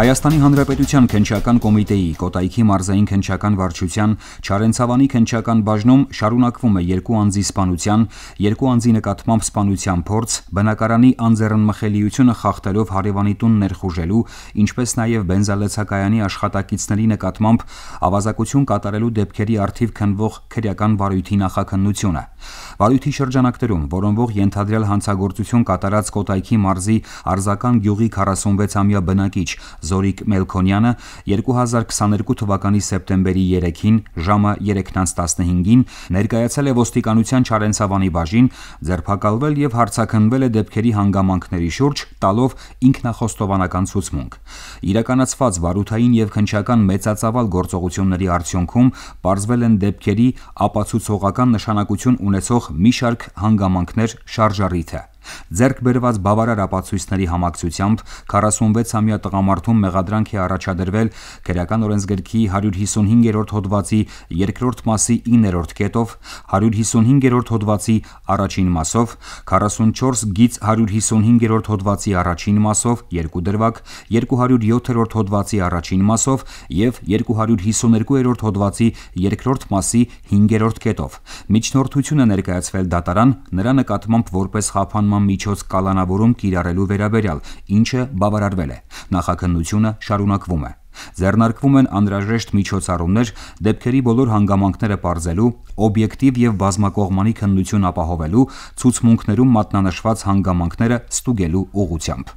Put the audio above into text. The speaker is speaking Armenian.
Հայաստանի Հանրապետության քնչական կոմիտեի Կոտայքի մարզային քնչական վարչության Չարենցավանի քնչական բաժնում շարունակվում է երկու անձի սպանության, երկու անձի նկատմամբ սպանության փորձ, բնակարանի անձեռնմխելիությունը խախտելով հարևանի տուն ներխուժելու, ինչպես նաև բենզալեցակայանի աշխատակիցների նկատմամբ ավազակություն կատարելու դեպքերի արդիվ քնվող քրեական վարույթի նախաքննությունը։ Վարույթի շրջանակներում որոնվող ենթադրյալ հանցագործություն կատարած Կոտայքի մարզի Արզական գյուղի 46-ամյա բնակիչ Զորիկ Մելքոնյանը 2022 թվականի սեպտեմբերի 3-ին ժամը 3:15-ին ներկայացել է ոստիկանության Չարենցավանի բաժին, ձերբակալվել եւ հարցաքննվել է դեպքերի հանգամանքների շուրջ, տալով ինքնախոստովանական ցուցմունք։ Իրականացված վարութային եւ քնչական մեծածավալ գործողությունների արդյունքում ողջունել են դեպքերի ապացուցողական նշանակություն ունեցող մի շարք հանգամանքներ շարժառիթը Ձեռք բերված բավարար ապացույցների համակցությամբ 46-ամյա տղամարդուն մեղադրանք է առաջադրվել Քրեական օրենսգրքի 155-րդ հոդվածի 2-րդ մասի 9-րդ կետով, 155-րդ հոդվածի առաջին մասով, 44 գից 155-րդ հոդվածի առաջին մասով (2 դրվագ), 207-րդ հոդվածի առաջին մասով և 252-րդ հոդվածի 2-րդ մասի 5-րդ կետով։ Միջնորդություն է ներկայացվել դատարան՝ նրա նկատմամբ որպես խափանման անմիջոց կալանավորում կիրառելու վերաբերյալ, ինչը բավարարվել է։ Նախաքննությունը շարունակվում է։ Ձեռնարկվում են անհրաժեշտ միջոցառումներ դեպքերի բոլոր հանգամանքները պարզելու, օբյեկտիվ եւ բազմակողմանի քննություն ապահովելու, ցուցմունքներում մատնանշված հանգամանքները ստուգելու ուղղությամբ։